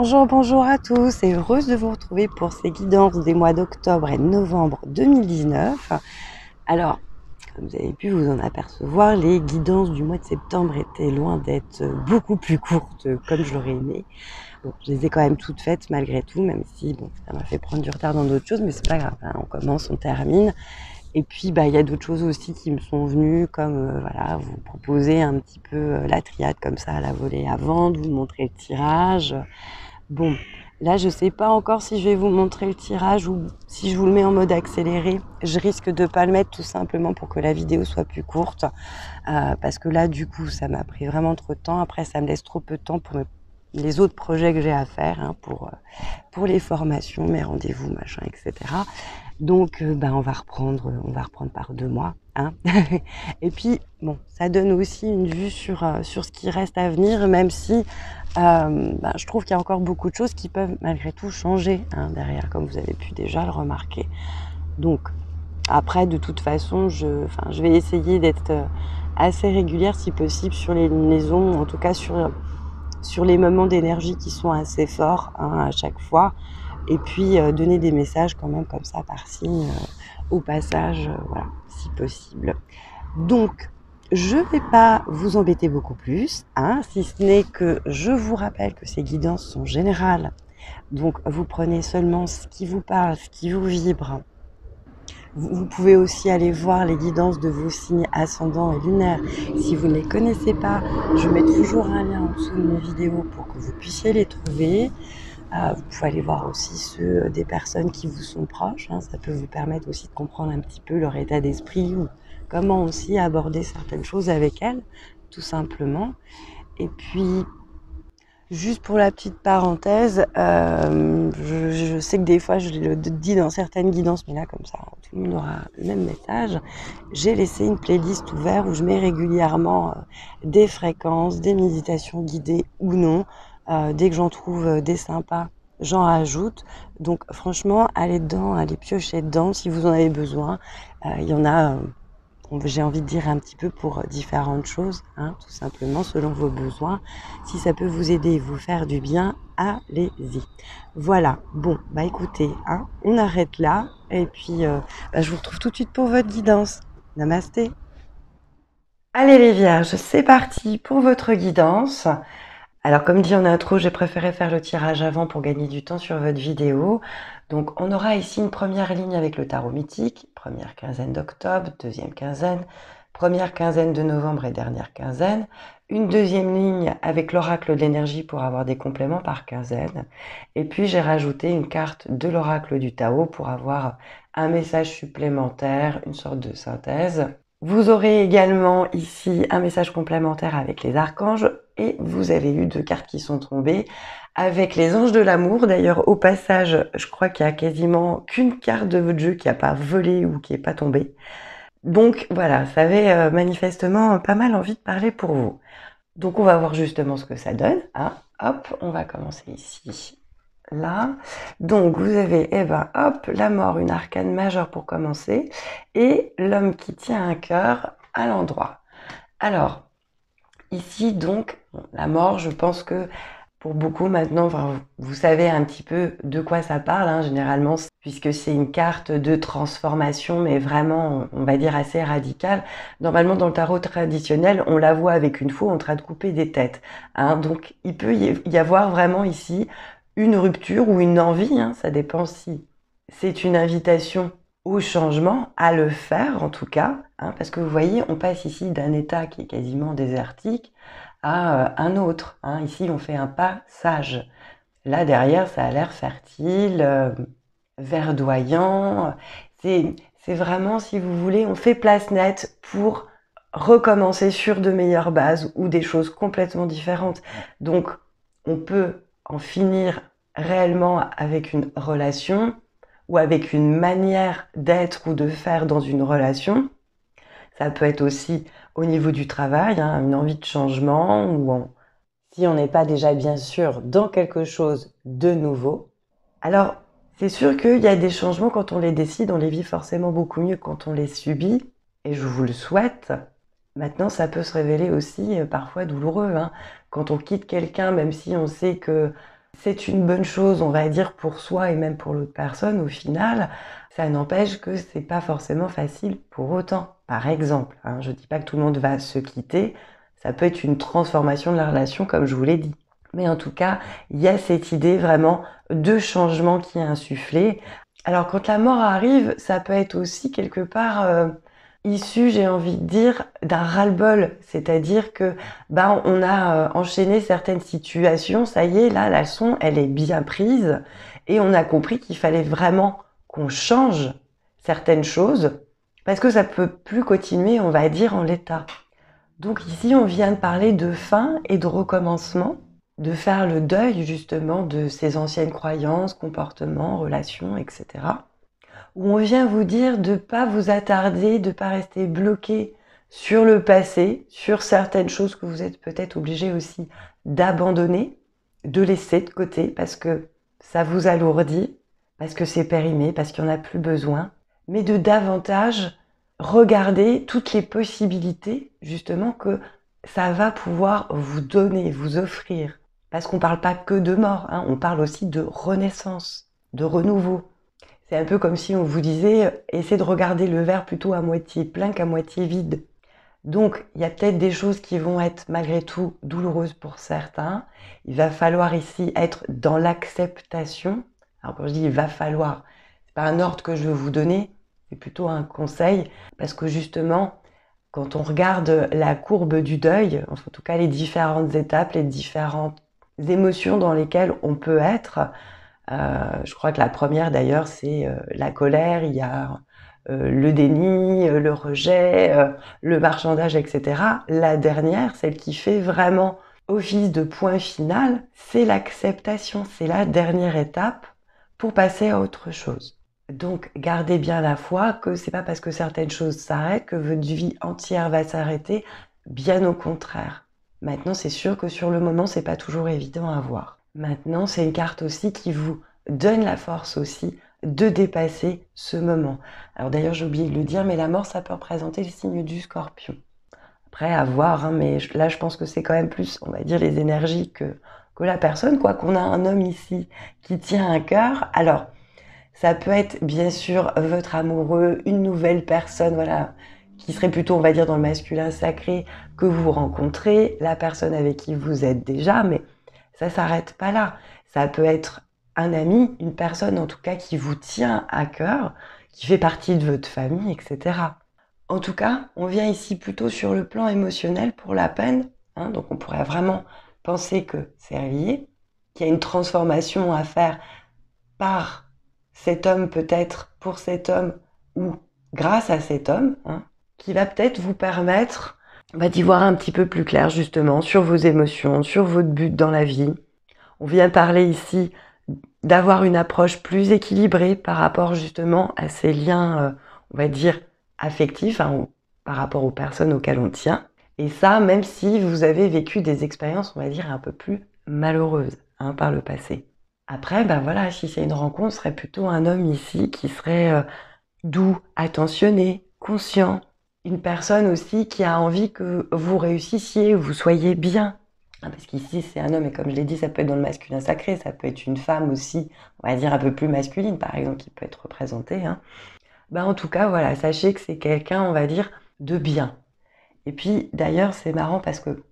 Bonjour, bonjour à tous et heureuse de vous retrouver pour ces guidances des mois d'octobre et novembre 2019. Alors, comme vous avez pu vous en apercevoir, les guidances du mois de septembre étaient loin d'être beaucoup plus courtes comme je l'aurais aimé. je les ai quand même toutes faites malgré tout, même si bon, ça m'a fait prendre du retard dans d'autres choses, mais c'est pas grave, hein, on commence, on termine. Et puis, bah, il y a d'autres choses aussi qui me sont venues, comme euh, voilà, vous proposer un petit peu euh, la triade comme ça à la volée avant, de vous montrer le tirage. Bon, là, je ne sais pas encore si je vais vous montrer le tirage ou si je vous le mets en mode accéléré. Je risque de ne pas le mettre tout simplement pour que la vidéo soit plus courte. Euh, parce que là, du coup, ça m'a pris vraiment trop de temps. Après, ça me laisse trop peu de temps pour les autres projets que j'ai à faire, hein, euh, pour, les formations, mes rendez-vous, machin, etc. Donc, ben, on va reprendre, on va reprendre par deux mois. Hein. Et puis, bon, ça donne aussi une vue sur ce qui reste à venir, même si euh, bah, je trouve qu'il y a encore beaucoup de choses qui peuvent malgré tout changer hein, derrière, comme vous avez pu déjà le remarquer. Donc, après, de toute façon, je, vais essayer d'être euh, assez régulière si possible sur les maisons, en tout cas sur, sur les moments d'énergie qui sont assez forts hein, à chaque fois. Et puis euh, donner des messages quand même comme ça par signe au passage, voilà, si possible. Donc, je ne vais pas vous embêter beaucoup plus, hein, si ce n'est que je vous rappelle que ces guidances sont générales. Donc vous prenez seulement ce qui vous parle, ce qui vous vibre. Vous, pouvez aussi aller voir les guidances de vos signes ascendants et lunaires. Si vous ne les connaissez pas, je mets toujours un lien en dessous de mes vidéos pour que vous puissiez les trouver. Euh, vous pouvez aller voir aussi ceux des personnes qui vous sont proches. Hein. ça peut vous permettre aussi de comprendre un petit peu leur état d'esprit ou comment aussi aborder certaines choses avec elle, tout simplement. Et puis, juste pour la petite parenthèse, euh, je, sais que des fois je le dis dans certaines guidances, mais là comme ça, tout le monde aura le même message. J'ai laissé une playlist ouverte où je mets régulièrement euh, des fréquences, des méditations guidées ou non. Euh, dès que j'en trouve des sympas, j'en ajoute. Donc franchement, allez dedans, allez piocher dedans si vous en avez besoin. Il y en a j'ai envie de dire un petit peu pour différentes choses, hein, tout simplement selon vos besoins. Si ça peut vous aider, vous faire du bien, allez-y. Voilà, bon, bah écoutez, hein, on arrête là, et puis euh, bah, je vous retrouve tout de suite pour votre guidance. Namasté. Allez les vierges, c'est parti pour votre guidance. Alors comme dit en intro, j'ai préféré faire le tirage avant pour gagner du temps sur votre vidéo. Donc on aura ici une première ligne avec le tarot mythique, première quinzaine d'octobre, deuxième quinzaine, première quinzaine de novembre et dernière quinzaine, une deuxième ligne avec l'oracle de l'énergie pour avoir des compléments par quinzaine, et puis j'ai rajouté une carte de l'oracle du Tao pour avoir un message supplémentaire, une sorte de synthèse. Vous aurez également ici un message complémentaire avec les archanges et vous avez eu deux cartes qui sont tombées avec les anges de l'amour. D'ailleurs, au passage, je crois qu'il n'y a quasiment qu'une carte de votre jeu qui n'a pas volé ou qui n'est pas tombée. Donc voilà, ça avait euh, manifestement pas mal envie de parler pour vous. Donc on va voir justement ce que ça donne. Hein. Hop, on va commencer ici. Là. Donc vous avez, Eva, eh ben, hop, la mort, une arcane majeure pour commencer, et l'homme qui tient un cœur à l'endroit. Alors, Ici, donc, la mort, je pense que pour beaucoup maintenant, vous savez un petit peu de quoi ça parle, hein, généralement, puisque c'est une carte de transformation, mais vraiment, on va dire, assez radicale. Normalement, dans le tarot traditionnel, on la voit avec une faux en train de couper des têtes. Hein. donc, il peut y avoir vraiment ici une rupture ou une envie, hein. ça dépend si c'est une invitation au changement, à le faire en tout cas, Hein, parce que vous voyez, on passe ici d'un état qui est quasiment désertique à euh, un autre. Hein. Ici, on fait un pas sage. Là, derrière, ça a l'air fertile, euh, verdoyant. c'est vraiment, si vous voulez, on fait place nette pour recommencer sur de meilleures bases ou des choses complètement différentes. Donc, on peut en finir réellement avec une relation ou avec une manière d'être ou de faire dans une relation ça peut être aussi au niveau du travail, hein, une envie de changement, ou si on n'est pas déjà bien sûr dans quelque chose de nouveau. Alors, c'est sûr qu'il y a des changements quand on les décide, on les vit forcément beaucoup mieux quand on les subit, et je vous le souhaite. Maintenant, ça peut se révéler aussi euh, parfois douloureux. Hein. Quand on quitte quelqu'un, même si on sait que c'est une bonne chose, on va dire, pour soi et même pour l'autre personne, au final, n'empêche que c'est pas forcément facile pour autant. Par exemple, hein, je dis pas que tout le monde va se quitter, ça peut être une transformation de la relation comme je vous l'ai dit. Mais en tout cas, il y a cette idée vraiment de changement qui est insufflé. Alors quand la mort arrive, ça peut être aussi quelque part euh, issu, j'ai envie de dire, d'un ras-le-bol. C'est-à-dire que ben on a euh, enchaîné certaines situations, ça y est, là la leçon, elle est bien prise et on a compris qu'il fallait vraiment on change certaines choses parce que ça peut plus continuer, on va dire, en l'état. Donc ici, on vient de parler de fin et de recommencement, de faire le deuil justement de ces anciennes croyances, comportements, relations, etc. Où on vient vous dire de ne pas vous attarder, de ne pas rester bloqué sur le passé, sur certaines choses que vous êtes peut-être obligé aussi d'abandonner, de laisser de côté parce que ça vous alourdit, parce que c'est périmé, parce qu'il n'y en a plus besoin, mais de davantage regarder toutes les possibilités justement que ça va pouvoir vous donner, vous offrir. Parce qu'on ne parle pas que de mort, hein, on parle aussi de renaissance, de renouveau. C'est un peu comme si on vous disait, euh, essayez de regarder le verre plutôt à moitié plein qu'à moitié vide. Donc, il y a peut-être des choses qui vont être malgré tout douloureuses pour certains. Il va falloir ici être dans l'acceptation alors quand je dis il va falloir, c'est pas un ordre que je veux vous donner, mais plutôt un conseil, parce que justement, quand on regarde la courbe du deuil, en tout cas les différentes étapes, les différentes émotions dans lesquelles on peut être, euh, je crois que la première d'ailleurs, c'est euh, la colère, il y a euh, le déni, le rejet, le marchandage, etc. La dernière, celle qui fait vraiment office de point final, c'est l'acceptation, c'est la dernière étape pour passer à autre chose. Donc gardez bien la foi que c'est pas parce que certaines choses s'arrêtent que votre vie entière va s'arrêter, bien au contraire. Maintenant, c'est sûr que sur le moment, c'est pas toujours évident à voir. Maintenant, c'est une carte aussi qui vous donne la force aussi de dépasser ce moment. Alors d'ailleurs, j'ai oublié de le dire, mais la mort, ça peut représenter le signe du scorpion. Après, à voir, hein, mais là, je pense que c'est quand même plus, on va dire, les énergies que que la personne, quoi qu'on a un homme ici qui tient un cœur, alors ça peut être bien sûr votre amoureux, une nouvelle personne, voilà, qui serait plutôt, on va dire, dans le masculin sacré, que vous rencontrez, la personne avec qui vous êtes déjà, mais ça s'arrête pas là. Ça peut être un ami, une personne en tout cas qui vous tient à cœur, qui fait partie de votre famille, etc. En tout cas, on vient ici plutôt sur le plan émotionnel pour la peine, hein, donc on pourrait vraiment Pensez que c'est réveillé, qu'il y a une transformation à faire par cet homme peut-être, pour cet homme ou grâce à cet homme, hein, qui va peut-être vous permettre d'y voir un petit peu plus clair justement sur vos émotions, sur votre but dans la vie. On vient parler ici d'avoir une approche plus équilibrée par rapport justement à ces liens, euh, on va dire, affectifs, hein, par rapport aux personnes auxquelles on tient. Et ça, même si vous avez vécu des expériences, on va dire, un peu plus malheureuses hein, par le passé. Après, ben voilà, si c'est une rencontre, ce serait plutôt un homme ici qui serait euh, doux, attentionné, conscient. Une personne aussi qui a envie que vous réussissiez, vous soyez bien. Ah, parce qu'ici, c'est un homme, et comme je l'ai dit, ça peut être dans le masculin sacré, ça peut être une femme aussi, on va dire un peu plus masculine, par exemple, qui peut être représentée. Hein. Ben, en tout cas, voilà, sachez que c'est quelqu'un, on va dire, de bien, et puis d'ailleurs, c'est marrant parce que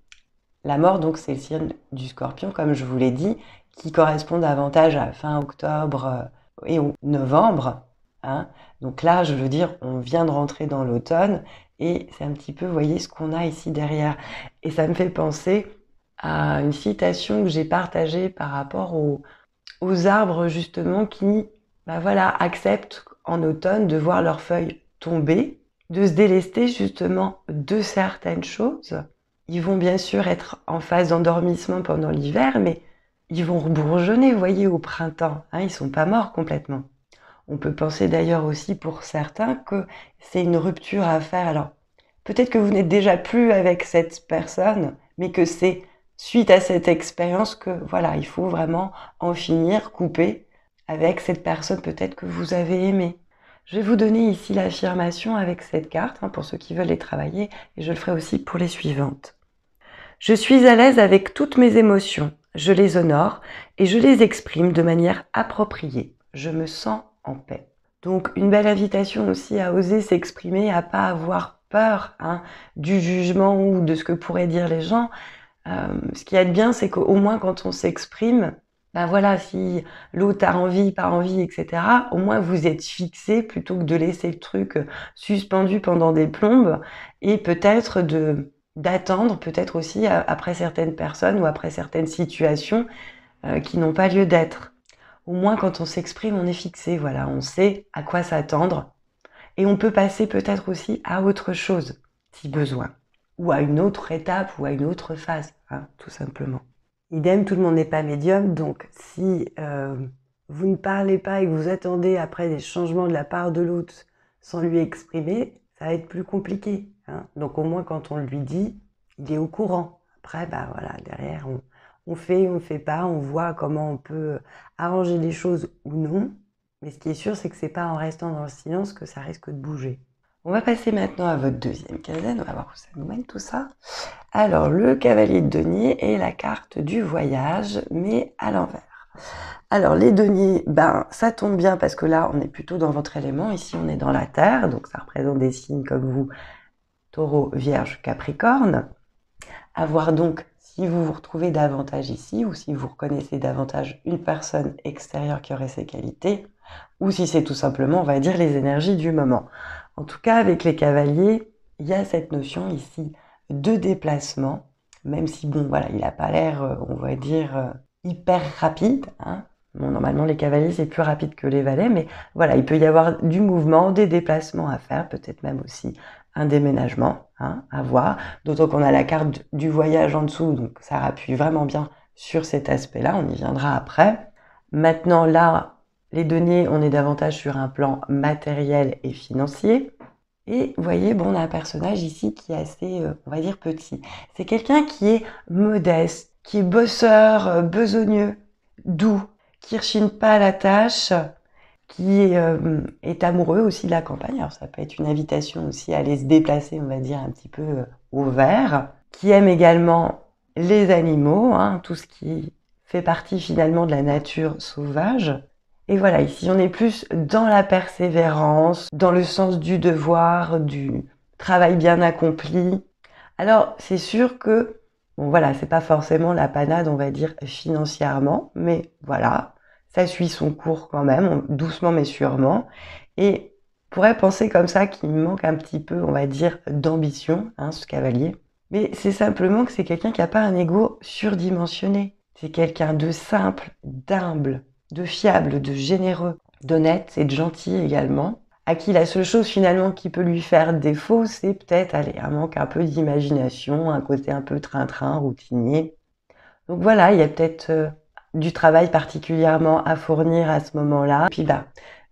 la mort, donc, c'est le signe du scorpion, comme je vous l'ai dit, qui correspond davantage à fin octobre euh, et au novembre. Hein. Donc là, je veux dire, on vient de rentrer dans l'automne et c'est un petit peu, vous voyez, ce qu'on a ici derrière. Et ça me fait penser à une citation que j'ai partagée par rapport aux, arbres, justement, qui, bah voilà, acceptent en automne de voir leurs feuilles tomber de se délester justement de certaines choses. Ils vont bien sûr être en phase d'endormissement pendant l'hiver, mais ils vont rebourgeonner, vous voyez, au printemps. Hein, ils sont pas morts complètement. On peut penser d'ailleurs aussi pour certains que c'est une rupture à faire. Alors, peut-être que vous n'êtes déjà plus avec cette personne, mais que c'est suite à cette expérience que, voilà, il faut vraiment en finir, couper avec cette personne peut-être que vous avez aimée. Je vais vous donner ici l'affirmation avec cette carte hein, pour ceux qui veulent les travailler et je le ferai aussi pour les suivantes. Je suis à l'aise avec toutes mes émotions, je les honore et je les exprime de manière appropriée. Je me sens en paix. Donc une belle invitation aussi à oser s'exprimer, à pas avoir peur hein, du jugement ou de ce que pourraient dire les gens. Euh, ce qui est bien, c'est qu'au moins quand on s'exprime, ben voilà, si l'autre a envie, pas envie, etc. Au moins, vous êtes fixé plutôt que de laisser le truc euh, suspendu pendant des plombes et peut-être de d'attendre, peut-être aussi euh, après certaines personnes ou après certaines situations euh, qui n'ont pas lieu d'être. Au moins, quand on s'exprime, on est fixé, voilà, on sait à quoi s'attendre et on peut passer peut-être aussi à autre chose si besoin ou à une autre étape ou à une autre phase, hein, tout simplement. Idem, tout le monde n'est pas médium, donc si euh, vous ne parlez pas et que vous attendez après des changements de la part de l'autre sans lui exprimer, ça va être plus compliqué. Hein. Donc au moins quand on lui dit, il est au courant. Après, bah voilà, derrière, on, fait, on ne fait pas, on voit comment on peut arranger les choses ou non. Mais ce qui est sûr, c'est que c'est pas en restant dans le silence que ça risque de bouger. On va passer maintenant à votre deuxième quinzaine, on va voir où ça nous mène tout ça. Alors, le cavalier de denier et la carte du voyage, mais à l'envers. Alors, les deniers, ben, ça tombe bien parce que là, on est plutôt dans votre élément. Ici, on est dans la terre, donc ça représente des signes comme vous, taureau, vierge, capricorne. voir donc, si vous vous retrouvez davantage ici, ou si vous reconnaissez davantage une personne extérieure qui aurait ces qualités, ou si c'est tout simplement, on va dire, les énergies du moment. En tout cas, avec les cavaliers, il y a cette notion ici de déplacement, même si, bon, voilà, il n'a pas l'air, euh, on va dire, euh, hyper rapide. Hein. normalement, les cavaliers, c'est plus rapide que les valets, mais voilà, il peut y avoir du mouvement, des déplacements à faire, peut-être même aussi un déménagement hein, à voir. D'autant qu'on a la carte du voyage en dessous, donc ça appuie vraiment bien sur cet aspect-là, on y viendra après. Maintenant, là, les données, on est davantage sur un plan matériel et financier. Et vous voyez, bon, on a un personnage ici qui est assez, euh, on va dire, petit. C'est quelqu'un qui est modeste, qui est bosseur, euh, besogneux, doux, qui rechine pas la tâche, qui euh, est amoureux aussi de la campagne. Alors ça peut être une invitation aussi à aller se déplacer, on va dire, un petit peu au vert, qui aime également les animaux, hein, tout ce qui fait partie finalement de la nature sauvage, et voilà, ici on est plus dans la persévérance, dans le sens du devoir, du travail bien accompli. Alors c'est sûr que, bon voilà, c'est pas forcément la panade, on va dire, financièrement, mais voilà, ça suit son cours quand même, doucement mais sûrement. Et on pourrait penser comme ça qu'il manque un petit peu, on va dire, d'ambition, hein, ce cavalier. Mais c'est simplement que c'est quelqu'un qui n'a pas un ego surdimensionné. C'est quelqu'un de simple, d'humble, de fiable, de généreux, d'honnête et de gentil également, à qui la seule chose finalement qui peut lui faire défaut, c'est peut-être un manque un peu d'imagination, un côté un peu train-train, routinier. Donc voilà, il y a peut-être euh, du travail particulièrement à fournir à ce moment-là. Puis bah,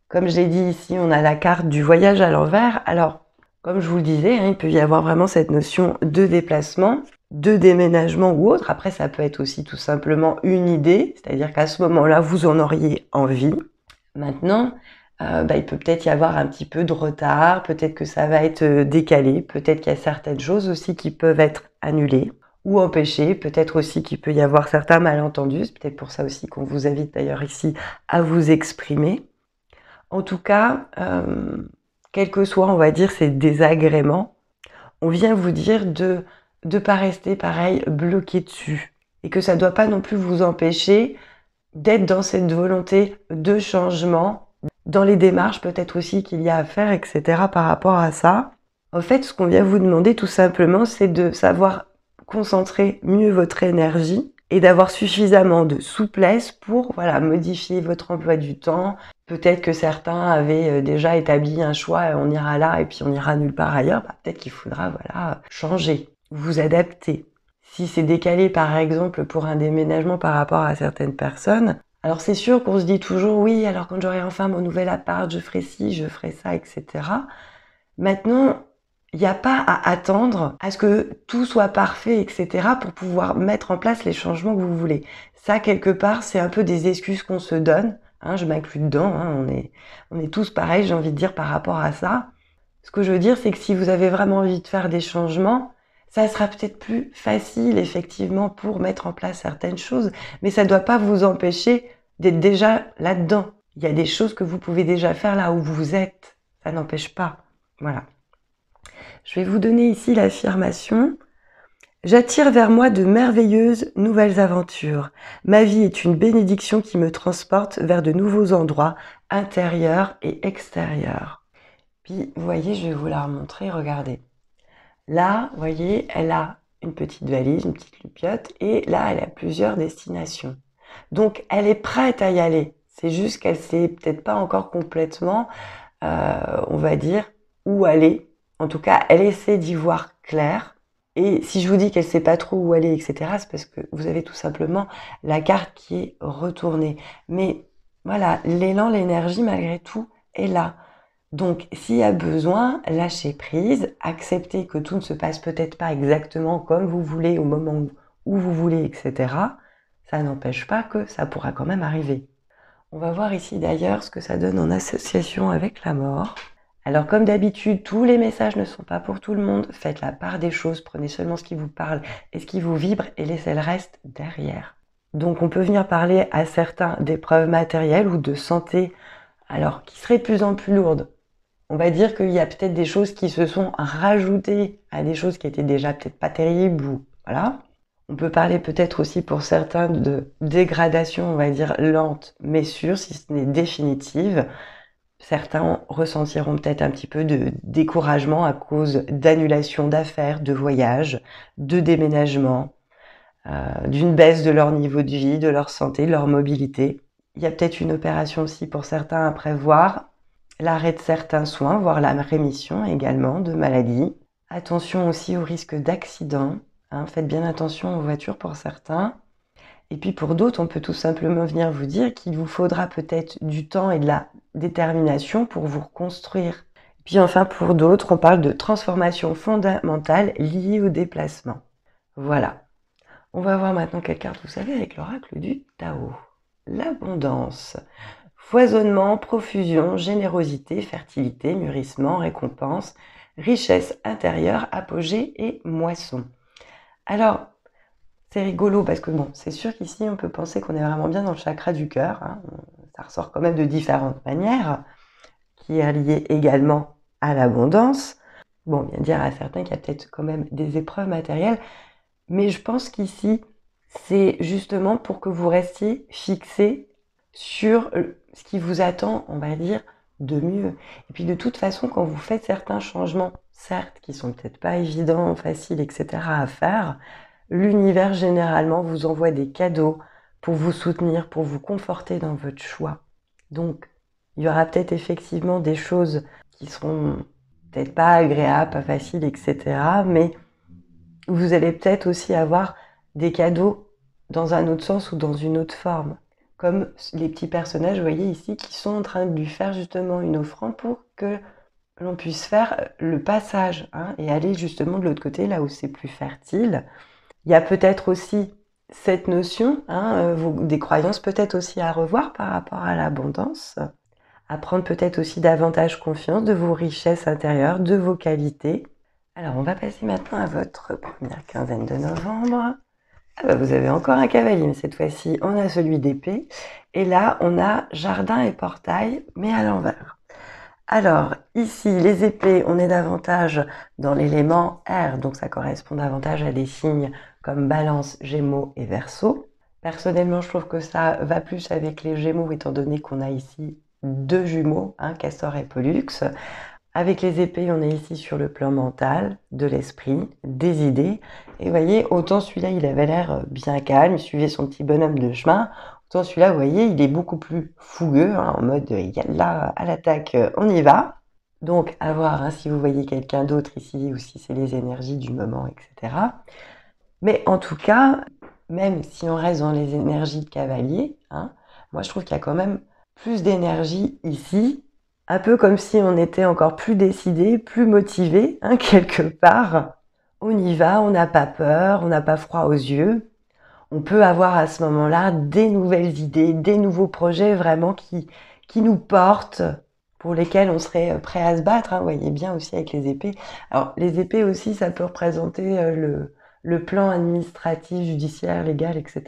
comme j'ai dit ici, on a la carte du voyage à l'envers. Alors, comme je vous le disais, hein, il peut y avoir vraiment cette notion de déplacement, de déménagement ou autre. Après, ça peut être aussi tout simplement une idée, c'est-à-dire qu'à ce moment-là, vous en auriez envie. Maintenant, euh, bah, il peut peut-être y avoir un petit peu de retard, peut-être que ça va être euh, décalé, peut-être qu'il y a certaines choses aussi qui peuvent être annulées ou empêchées, peut-être aussi qu'il peut y avoir certains malentendus, c'est peut-être pour ça aussi qu'on vous invite d'ailleurs ici à vous exprimer. En tout cas, euh, quel que soit, on va dire, ces désagréments, on vient vous dire de ne pas rester pareil bloqué dessus. Et que ça ne doit pas non plus vous empêcher d'être dans cette volonté de changement, dans les démarches peut-être aussi qu'il y a à faire, etc. par rapport à ça. En fait, ce qu'on vient vous demander tout simplement, c'est de savoir concentrer mieux votre énergie et d'avoir suffisamment de souplesse pour voilà, modifier votre emploi du temps, Peut-être que certains avaient euh, déjà établi un choix, euh, on ira là et puis on ira nulle part ailleurs. Bah, peut-être qu'il faudra voilà euh, changer, vous adapter. Si c'est décalé par exemple pour un déménagement par rapport à certaines personnes, alors c'est sûr qu'on se dit toujours oui, alors quand j'aurai enfin mon nouvel appart, je ferai ci, je ferai ça, etc. Maintenant, il n'y a pas à attendre à ce que tout soit parfait, etc., pour pouvoir mettre en place les changements que vous voulez. Ça, quelque part, c'est un peu des excuses qu'on se donne Hein, je m'inclus dedans, hein, on, est, on est tous pareils, j'ai envie de dire, par rapport à ça. Ce que je veux dire, c'est que si vous avez vraiment envie de faire des changements, ça sera peut-être plus facile, effectivement, pour mettre en place certaines choses, mais ça ne doit pas vous empêcher d'être déjà là-dedans. Il y a des choses que vous pouvez déjà faire là où vous êtes. Ça n'empêche pas. Voilà. Je vais vous donner ici l'affirmation. J'attire vers moi de merveilleuses nouvelles aventures. Ma vie est une bénédiction qui me transporte vers de nouveaux endroits intérieurs et extérieurs. Puis, vous voyez, je vais vous la remontrer, regardez. Là, vous voyez, elle a une petite valise, une petite lupiote, et là, elle a plusieurs destinations. Donc, elle est prête à y aller. C'est juste qu'elle sait peut-être pas encore complètement, euh, on va dire, où aller. En tout cas, elle essaie d'y voir clair et si je vous dis qu'elle ne sait pas trop où aller, etc., c'est parce que vous avez tout simplement la carte qui est retournée. Mais voilà, l'élan, l'énergie, malgré tout, est là. Donc, s'il y a besoin, lâchez prise, acceptez que tout ne se passe peut-être pas exactement comme vous voulez, au moment où vous voulez, etc. Ça n'empêche pas que ça pourra quand même arriver. On va voir ici d'ailleurs ce que ça donne en association avec la mort. Alors comme d'habitude, tous les messages ne sont pas pour tout le monde. Faites la part des choses, prenez seulement ce qui vous parle et ce qui vous vibre et laissez le reste derrière. Donc on peut venir parler à certains d'épreuves matérielles ou de santé, alors qui seraient de plus en plus lourdes. On va dire qu'il y a peut-être des choses qui se sont rajoutées à des choses qui étaient déjà peut-être pas terribles ou voilà. On peut parler peut-être aussi pour certains de dégradation, on va dire lente mais sûre, si ce n'est définitive. Certains ressentiront peut-être un petit peu de découragement à cause d'annulations d'affaires, de voyages, de déménagements, euh, d'une baisse de leur niveau de vie, de leur santé, de leur mobilité. Il y a peut-être une opération aussi pour certains à prévoir, l'arrêt de certains soins, voire la rémission également de maladies. Attention aussi au risque d'accident. Hein. faites bien attention aux voitures pour certains. Et puis pour d'autres, on peut tout simplement venir vous dire qu'il vous faudra peut-être du temps et de la détermination pour vous reconstruire. puis enfin, pour d'autres, on parle de transformation fondamentale liée au déplacement. Voilà. On va voir maintenant quelle carte vous savez avec l'oracle du Tao. L'abondance. Foisonnement, profusion, générosité, fertilité, mûrissement, récompense, richesse intérieure, apogée et moisson. Alors, c'est rigolo parce que bon, c'est sûr qu'ici on peut penser qu'on est vraiment bien dans le chakra du cœur. Hein. Ça ressort quand même de différentes manières, qui est lié également à l'abondance. Bon, bien dire à certains qu'il y a peut-être quand même des épreuves matérielles, mais je pense qu'ici c'est justement pour que vous restiez fixé sur ce qui vous attend, on va dire, de mieux. Et puis de toute façon, quand vous faites certains changements, certes, qui sont peut-être pas évidents, faciles, etc. à faire, l'univers généralement vous envoie des cadeaux pour vous soutenir, pour vous conforter dans votre choix. Donc, il y aura peut-être effectivement des choses qui seront peut-être pas agréables, pas faciles, etc. Mais vous allez peut-être aussi avoir des cadeaux dans un autre sens ou dans une autre forme. Comme les petits personnages, vous voyez ici, qui sont en train de lui faire justement une offrande pour que l'on puisse faire le passage hein, et aller justement de l'autre côté, là où c'est plus fertile. Il y a peut-être aussi cette notion, hein, euh, des croyances peut-être aussi à revoir par rapport à l'abondance, à prendre peut-être aussi davantage confiance de vos richesses intérieures, de vos qualités. Alors on va passer maintenant à votre première quinzaine de novembre. Ah bah, vous avez encore un cavalier, mais cette fois-ci on a celui d'épée. Et là on a jardin et portail, mais à l'envers. Alors, ici, les épées, on est davantage dans l'élément R, donc ça correspond davantage à des signes comme Balance, Gémeaux et verso. Personnellement, je trouve que ça va plus avec les Gémeaux, étant donné qu'on a ici deux jumeaux, hein, Castor et Pollux. Avec les épées, on est ici sur le plan mental, de l'esprit, des idées. Et vous voyez, autant celui-là, il avait l'air bien calme, il suivait son petit bonhomme de chemin. Autant celui-là, vous voyez, il est beaucoup plus fougueux, hein, en mode il là, à l'attaque, on y va. Donc, à voir hein, si vous voyez quelqu'un d'autre ici ou si c'est les énergies du moment, etc. Mais en tout cas, même si on reste dans les énergies de cavalier, hein, moi je trouve qu'il y a quand même plus d'énergie ici, un peu comme si on était encore plus décidé, plus motivé, hein, quelque part. On y va, on n'a pas peur, on n'a pas froid aux yeux. On peut avoir à ce moment-là des nouvelles idées, des nouveaux projets vraiment qui, qui nous portent, pour lesquels on serait prêt à se battre. Vous hein. voyez bien aussi avec les épées. Alors les épées aussi, ça peut représenter euh, le, le plan administratif, judiciaire, légal, etc.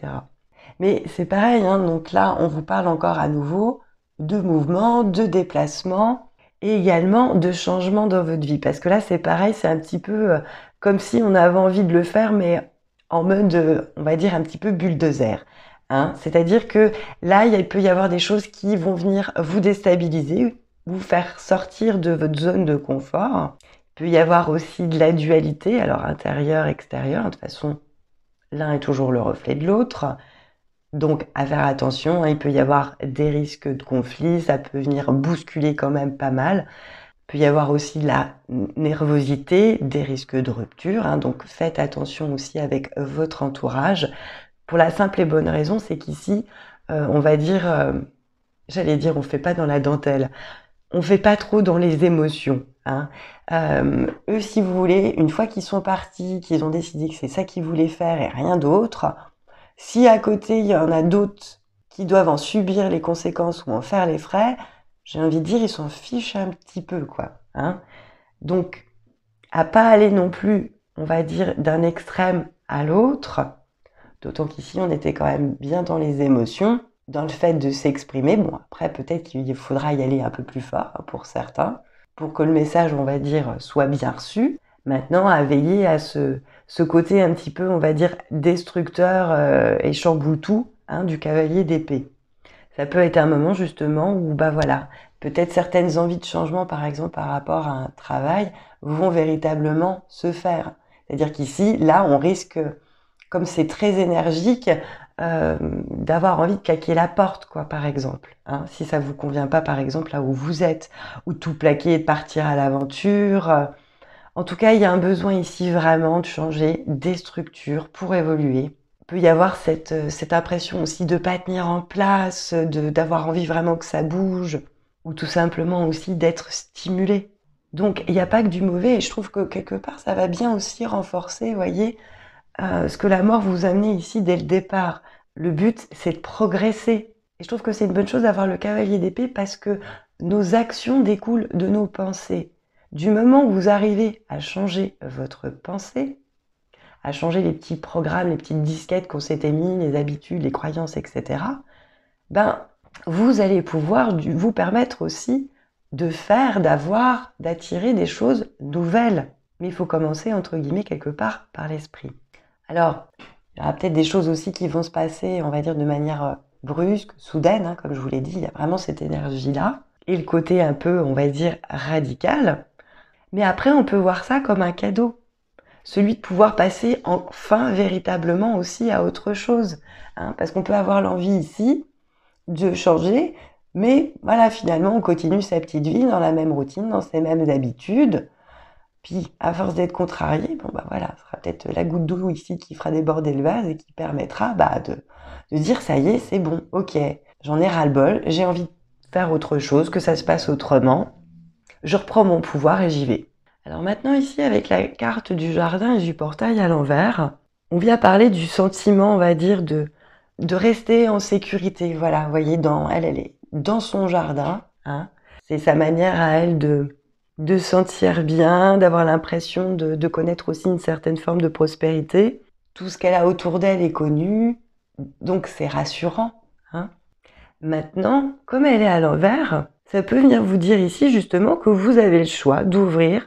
Mais c'est pareil, hein, donc là, on vous parle encore à nouveau de mouvement, de déplacement et également de changement dans votre vie. Parce que là, c'est pareil, c'est un petit peu euh, comme si on avait envie de le faire, mais en mode, euh, on va dire, un petit peu bulldozer. Hein. C'est-à-dire que là, il peut y avoir des choses qui vont venir vous déstabiliser, vous faire sortir de votre zone de confort peut y avoir aussi de la dualité, alors intérieur, extérieur. De toute façon, l'un est toujours le reflet de l'autre. Donc, à faire attention, hein, il peut y avoir des risques de conflit, ça peut venir bousculer quand même pas mal. Il peut y avoir aussi de la nervosité, des risques de rupture. Hein, donc, faites attention aussi avec votre entourage. Pour la simple et bonne raison, c'est qu'ici, euh, on va dire, euh, j'allais dire, on ne fait pas dans la dentelle on fait pas trop dans les émotions. Hein. Euh, eux, si vous voulez, une fois qu'ils sont partis, qu'ils ont décidé que c'est ça qu'ils voulaient faire et rien d'autre, si à côté il y en a d'autres qui doivent en subir les conséquences ou en faire les frais, j'ai envie de dire, ils s'en fichent un petit peu, quoi. Hein. Donc, à pas aller non plus, on va dire, d'un extrême à l'autre, d'autant qu'ici on était quand même bien dans les émotions dans le fait de s'exprimer. Bon, après, peut-être qu'il faudra y aller un peu plus fort hein, pour certains, pour que le message, on va dire, soit bien reçu. Maintenant, à veiller à ce, ce côté un petit peu, on va dire, destructeur euh, et chamboutou tout hein, du cavalier d'épée. Ça peut être un moment justement où, bah voilà, peut-être certaines envies de changement, par exemple, par rapport à un travail, vont véritablement se faire. C'est-à-dire qu'ici, là, on risque, comme c'est très énergique, euh, d'avoir envie de claquer la porte, quoi, par exemple. Hein, si ça vous convient pas, par exemple, là où vous êtes, ou tout plaquer et de partir à l'aventure. Euh. En tout cas, il y a un besoin ici vraiment de changer des structures pour évoluer. Il peut y avoir cette, euh, cette impression aussi de ne pas tenir en place, d'avoir envie vraiment que ça bouge, ou tout simplement aussi d'être stimulé. Donc, il n'y a pas que du mauvais, et je trouve que quelque part, ça va bien aussi renforcer, voyez, euh, ce que la mort vous amenait ici dès le départ. Le but, c'est de progresser. Et je trouve que c'est une bonne chose d'avoir le cavalier d'épée parce que nos actions découlent de nos pensées. Du moment où vous arrivez à changer votre pensée, à changer les petits programmes, les petites disquettes qu'on s'était mis, les habitudes, les croyances, etc., ben, vous allez pouvoir vous permettre aussi de faire, d'avoir, d'attirer des choses nouvelles. Mais il faut commencer, entre guillemets, quelque part par l'esprit. Alors, il y aura peut-être des choses aussi qui vont se passer, on va dire, de manière euh, brusque, soudaine, hein, comme je vous l'ai dit, il y a vraiment cette énergie-là. Et le côté un peu, on va dire, radical. Mais après, on peut voir ça comme un cadeau. Celui de pouvoir passer enfin véritablement aussi à autre chose. Hein. parce qu'on peut avoir l'envie ici de changer, mais voilà, finalement, on continue sa petite vie dans la même routine, dans ses mêmes habitudes. Puis, à force d'être contrarié, bon bah voilà, ce sera peut-être la goutte d'eau ici qui fera déborder le vase et qui permettra bah, de, dire ça y est, c'est bon, ok, j'en ai ras-le-bol, j'ai envie de faire autre chose, que ça se passe autrement, je reprends mon pouvoir et j'y vais. Alors maintenant ici, avec la carte du jardin et du portail à l'envers, on vient parler du sentiment, on va dire, de, de rester en sécurité. Voilà, vous voyez, dans, elle, elle est dans son jardin. Hein. C'est sa manière à elle de, de sentir bien, d'avoir l'impression de, connaître aussi une certaine forme de prospérité. Tout ce qu'elle a autour d'elle est connu, donc c'est rassurant. Hein. Maintenant, comme elle est à l'envers, ça peut venir vous dire ici justement que vous avez le choix d'ouvrir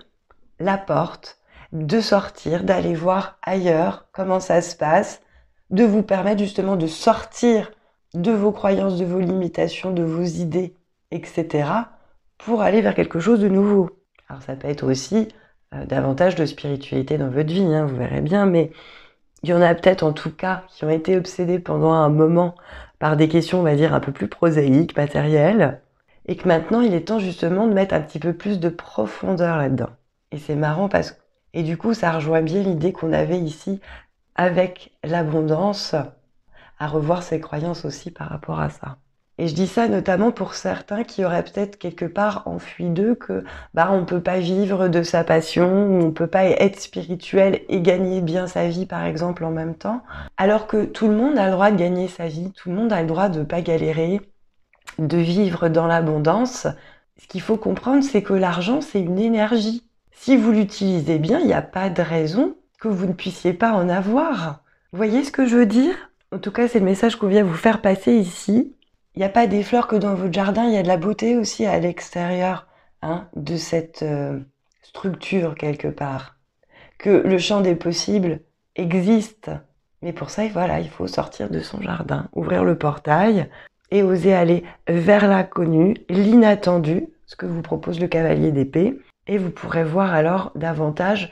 la porte, de sortir, d'aller voir ailleurs comment ça se passe, de vous permettre justement de sortir de vos croyances, de vos limitations, de vos idées, etc., pour aller vers quelque chose de nouveau. Alors ça peut être aussi euh, davantage de spiritualité dans votre vie, hein, vous verrez bien, mais il y en a peut-être en tout cas qui ont été obsédés pendant un moment par des questions, on va dire, un peu plus prosaïques, matérielles, et que maintenant il est temps justement de mettre un petit peu plus de profondeur là-dedans. Et c'est marrant parce que... Et du coup, ça rejoint bien l'idée qu'on avait ici avec l'abondance, à revoir ses croyances aussi par rapport à ça. Et je dis ça notamment pour certains qui auraient peut-être quelque part enfui d'eux que bah on peut pas vivre de sa passion, on peut pas être spirituel et gagner bien sa vie par exemple en même temps, alors que tout le monde a le droit de gagner sa vie, tout le monde a le droit de pas galérer, de vivre dans l'abondance. Ce qu'il faut comprendre c'est que l'argent c'est une énergie. Si vous l'utilisez bien, il n'y a pas de raison que vous ne puissiez pas en avoir. Vous voyez ce que je veux dire En tout cas, c'est le message qu'on vient vous faire passer ici il n'y a pas des fleurs que dans votre jardin, il y a de la beauté aussi à l'extérieur hein, de cette euh, structure quelque part. Que le champ des possibles existe. Mais pour ça, voilà, il faut sortir de son jardin, ouvrir le portail et oser aller vers l'inconnu, l'inattendu, ce que vous propose le cavalier d'épée. Et vous pourrez voir alors davantage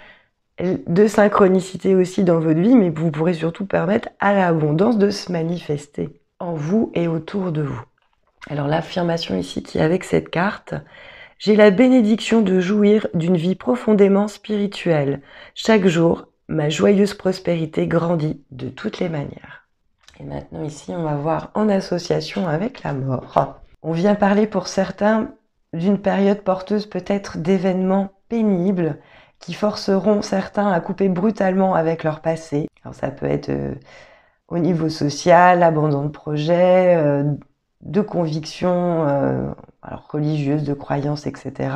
de synchronicité aussi dans votre vie, mais vous pourrez surtout permettre à l'abondance de se manifester en vous et autour de vous. Alors l'affirmation ici qui est avec cette carte, j'ai la bénédiction de jouir d'une vie profondément spirituelle. Chaque jour, ma joyeuse prospérité grandit de toutes les manières. Et maintenant ici, on va voir en association avec la mort. On vient parler pour certains d'une période porteuse peut-être d'événements pénibles qui forceront certains à couper brutalement avec leur passé. Alors ça peut être euh, au niveau social, abandon de projet, euh, de convictions euh, alors religieuses, de croyances, etc.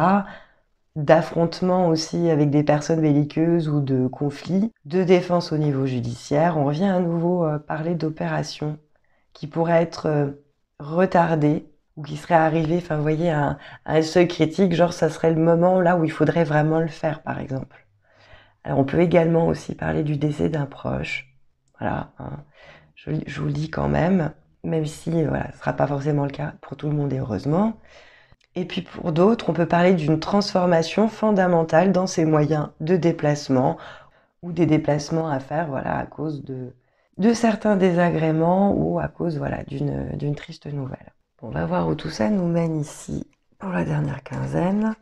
D'affrontements aussi avec des personnes belliqueuses ou de conflits, de défense au niveau judiciaire. On revient à nouveau euh, parler d'opérations qui pourraient être retardées ou qui seraient arrivées, enfin voyez, à un, un seuil critique, genre ça serait le moment là où il faudrait vraiment le faire par exemple. Alors on peut également aussi parler du décès d'un proche, voilà, hein. je, vous le dis quand même, même si voilà, ce ne sera pas forcément le cas pour tout le monde et heureusement. Et puis pour d'autres, on peut parler d'une transformation fondamentale dans ses moyens de déplacement ou des déplacements à faire voilà, à cause de, de certains désagréments ou à cause voilà, d'une triste nouvelle. On va voir où tout ça nous mène ici pour la dernière quinzaine.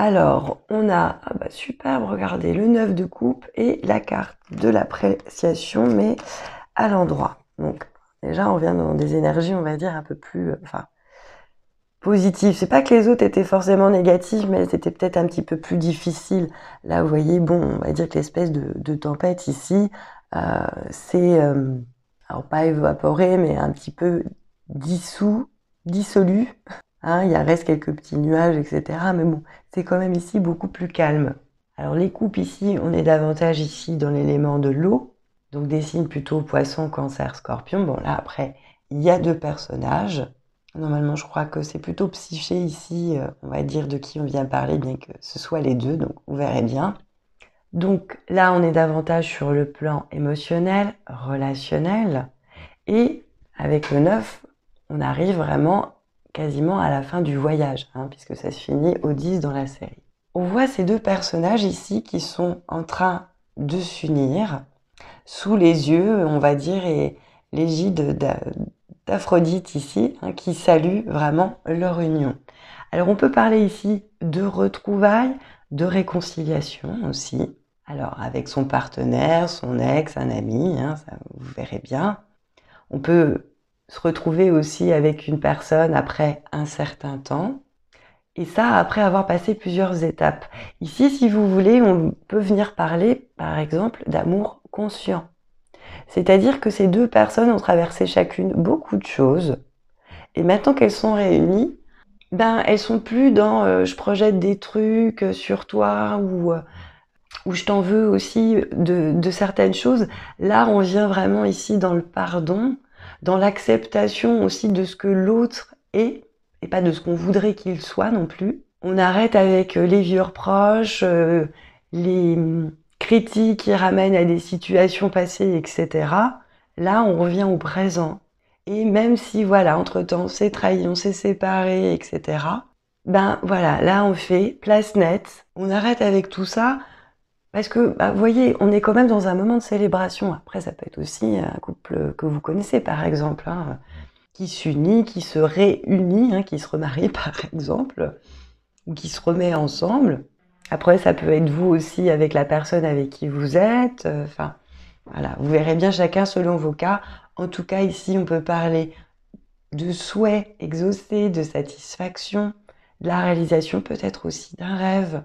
Alors, on a, ah bah, superbe, regardez, le 9 de coupe et la carte de l'appréciation, mais à l'endroit. Donc, déjà, on vient dans des énergies, on va dire, un peu plus, euh, enfin, positives. C'est pas que les autres étaient forcément négatives, mais elles étaient peut-être un petit peu plus difficiles. Là, vous voyez, bon, on va dire que l'espèce de, tempête ici, euh, c'est, euh, alors pas évaporé, mais un petit peu dissous, dissolu. Hein, il y reste quelques petits nuages, etc. Mais bon, c'est quand même ici beaucoup plus calme. Alors les coupes ici, on est davantage ici dans l'élément de l'eau. Donc des signes plutôt poisson, cancer, scorpion. Bon là après, il y a deux personnages. Normalement, je crois que c'est plutôt psyché ici, euh, on va dire de qui on vient parler, bien que ce soit les deux, donc vous verrez bien. Donc là, on est davantage sur le plan émotionnel, relationnel. Et avec le 9, on arrive vraiment quasiment à la fin du voyage, hein, puisque ça se finit au 10 dans la série. On voit ces deux personnages ici qui sont en train de s'unir sous les yeux, on va dire, et l'égide d'Aphrodite ici, hein, qui salue vraiment leur union. Alors on peut parler ici de retrouvailles, de réconciliation aussi. Alors avec son partenaire, son ex, un ami, hein, ça, vous verrez bien. On peut se retrouver aussi avec une personne après un certain temps. Et ça, après avoir passé plusieurs étapes. Ici, si vous voulez, on peut venir parler, par exemple, d'amour conscient. C'est-à-dire que ces deux personnes ont traversé chacune beaucoup de choses. Et maintenant qu'elles sont réunies, ben, elles sont plus dans euh, je projette des trucs sur toi ou, euh, ou je t'en veux aussi de certaines choses. Là, on vient vraiment ici dans le pardon dans l'acceptation aussi de ce que l'autre est, et pas de ce qu'on voudrait qu'il soit non plus. On arrête avec euh, les vieux reproches, euh, les mm, critiques qui ramènent à des situations passées, etc. Là, on revient au présent. Et même si, voilà, entre-temps, on s'est trahi, on s'est séparé, etc., ben voilà, là, on fait place nette. On arrête avec tout ça parce que, vous bah, voyez, on est quand même dans un moment de célébration. Après, ça peut être aussi un couple que vous connaissez, par exemple, hein, qui s'unit, qui se réunit, hein, qui se remarie, par exemple, ou qui se remet ensemble. Après, ça peut être vous aussi avec la personne avec qui vous êtes. Euh, enfin, voilà, vous verrez bien chacun selon vos cas. En tout cas, ici, on peut parler de souhaits exaucés, de satisfaction, de la réalisation peut-être aussi d'un rêve